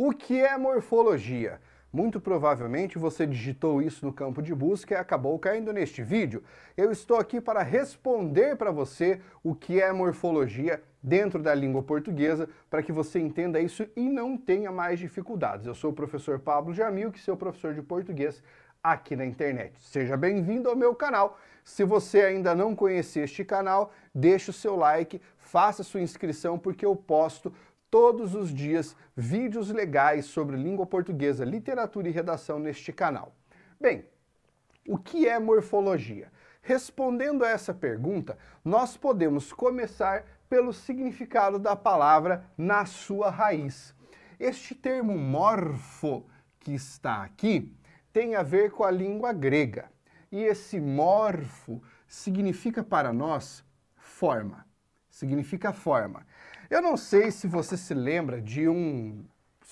O que é morfologia? Muito provavelmente você digitou isso no campo de busca e acabou caindo neste vídeo. Eu estou aqui para responder para você o que é morfologia dentro da língua portuguesa, para que você entenda isso e não tenha mais dificuldades. Eu sou o professor Pablo Jamil, que sou professor de português aqui na internet. Seja bem-vindo ao meu canal. Se você ainda não conhece este canal, deixe o seu like, faça sua inscrição, porque eu posto todos os dias vídeos legais sobre língua portuguesa, literatura e redação neste canal. Bem, o que é morfologia? Respondendo a essa pergunta, nós podemos começar pelo significado da palavra na sua raiz. Este termo morfo que está aqui tem a ver com a língua grega. E esse morfo significa para nós forma significa forma. Eu não sei se você se lembra de um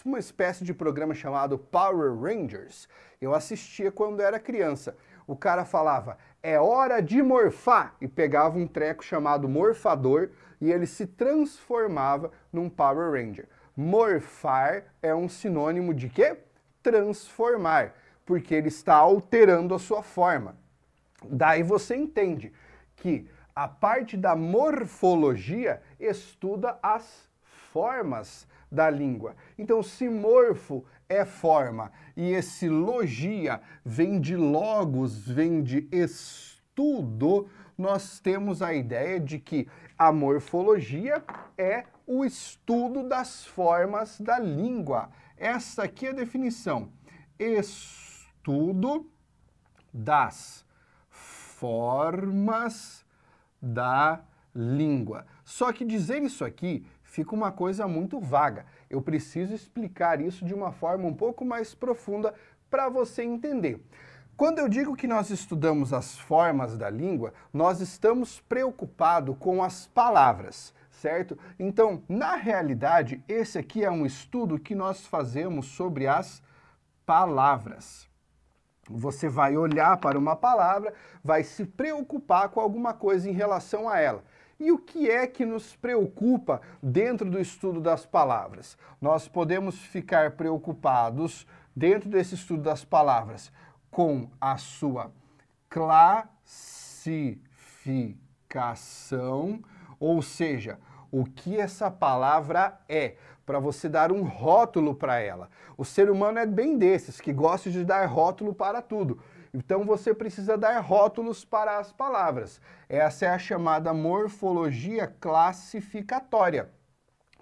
uma espécie de programa chamado Power Rangers. Eu assistia quando era criança. O cara falava, é hora de morfar! E pegava um treco chamado morfador e ele se transformava num Power Ranger. Morfar é um sinônimo de quê? Transformar, porque ele está alterando a sua forma. Daí você entende que a parte da morfologia estuda as formas da língua. Então, se morfo é forma e esse logia vem de logos, vem de estudo, nós temos a ideia de que a morfologia é o estudo das formas da língua. Essa aqui é a definição. Estudo das formas da língua. Só que dizer isso aqui fica uma coisa muito vaga. Eu preciso explicar isso de uma forma um pouco mais profunda para você entender. Quando eu digo que nós estudamos as formas da língua, nós estamos preocupados com as palavras, certo? Então, na realidade, esse aqui é um estudo que nós fazemos sobre as palavras. Você vai olhar para uma palavra, vai se preocupar com alguma coisa em relação a ela. E o que é que nos preocupa dentro do estudo das palavras? Nós podemos ficar preocupados dentro desse estudo das palavras com a sua classificação, ou seja, o que essa palavra é, para você dar um rótulo para ela. O ser humano é bem desses, que gosta de dar rótulo para tudo. Então você precisa dar rótulos para as palavras. Essa é a chamada morfologia classificatória,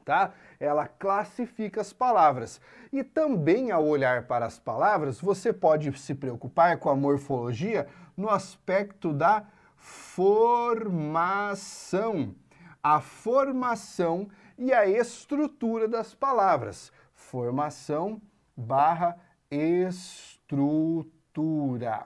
tá? Ela classifica as palavras. E também ao olhar para as palavras, você pode se preocupar com a morfologia no aspecto da formação a formação e a estrutura das palavras. Formação barra estrutura.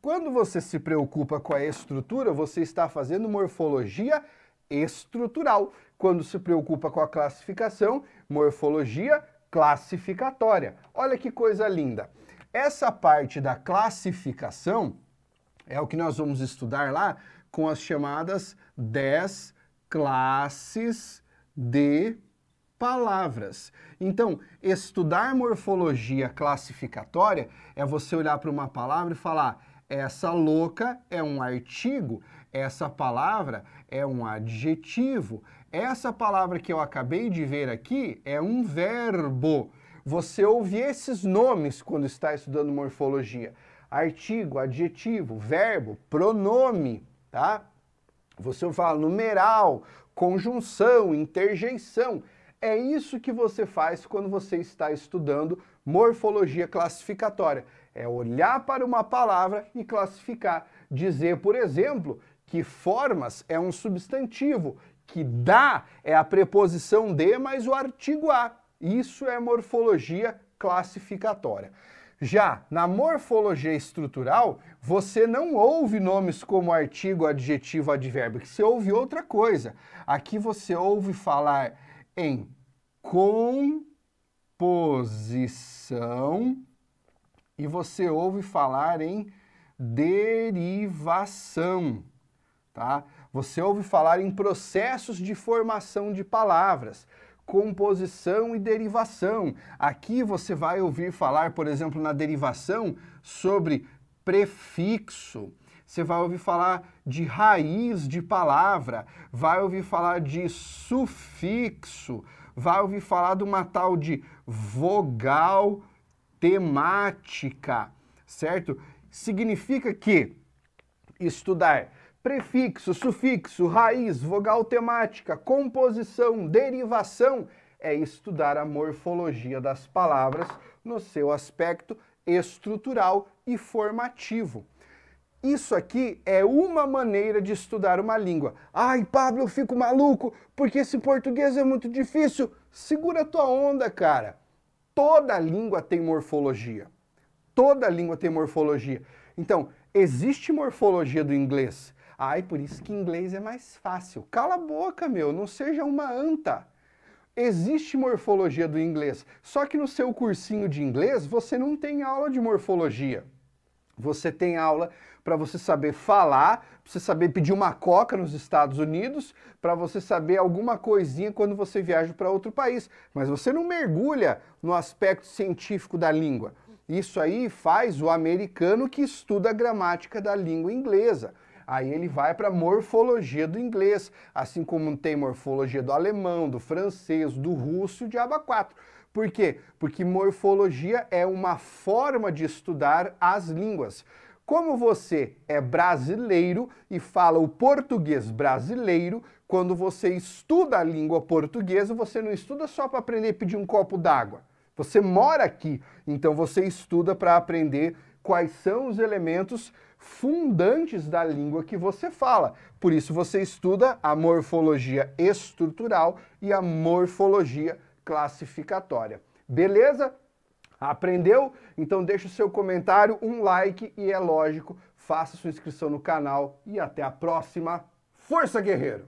Quando você se preocupa com a estrutura, você está fazendo morfologia estrutural. Quando se preocupa com a classificação, morfologia classificatória. Olha que coisa linda. Essa parte da classificação é o que nós vamos estudar lá com as chamadas 10 classes de palavras. Então, estudar morfologia classificatória é você olhar para uma palavra e falar: essa louca é um artigo, essa palavra é um adjetivo, essa palavra que eu acabei de ver aqui é um verbo. Você ouve esses nomes quando está estudando morfologia: artigo, adjetivo, verbo, pronome, tá? Você fala numeral, conjunção, interjeição. É isso que você faz quando você está estudando morfologia classificatória. É olhar para uma palavra e classificar. Dizer, por exemplo, que formas é um substantivo, que dá é a preposição de mais o artigo a. Isso é morfologia classificatória. Já na morfologia estrutural, você não ouve nomes como artigo, adjetivo, advérbio, que você ouve outra coisa. Aqui você ouve falar em composição e você ouve falar em derivação, tá? Você ouve falar em processos de formação de palavras composição e derivação. Aqui você vai ouvir falar, por exemplo, na derivação sobre prefixo. Você vai ouvir falar de raiz de palavra, vai ouvir falar de sufixo, vai ouvir falar de uma tal de vogal temática, certo? Significa que estudar Prefixo, sufixo, raiz, vogal temática, composição, derivação é estudar a morfologia das palavras no seu aspecto estrutural e formativo. Isso aqui é uma maneira de estudar uma língua. Ai, Pablo, eu fico maluco porque esse português é muito difícil. Segura tua onda, cara. Toda língua tem morfologia. Toda língua tem morfologia. Então, existe morfologia do inglês, Ai, por isso que inglês é mais fácil. Cala a boca, meu, não seja uma anta. Existe morfologia do inglês, só que no seu cursinho de inglês você não tem aula de morfologia. Você tem aula para você saber falar, para você saber pedir uma coca nos Estados Unidos, para você saber alguma coisinha quando você viaja para outro país. Mas você não mergulha no aspecto científico da língua. Isso aí faz o americano que estuda a gramática da língua inglesa. Aí ele vai para a morfologia do inglês, assim como tem morfologia do alemão, do francês, do russo, de aba 4. Por quê? Porque morfologia é uma forma de estudar as línguas. Como você é brasileiro e fala o português brasileiro, quando você estuda a língua portuguesa, você não estuda só para aprender a pedir um copo d'água. Você mora aqui, então você estuda para aprender quais são os elementos fundantes da língua que você fala. Por isso você estuda a morfologia estrutural e a morfologia classificatória. Beleza? Aprendeu? Então deixa o seu comentário, um like e é lógico, faça sua inscrição no canal e até a próxima. Força Guerreiro!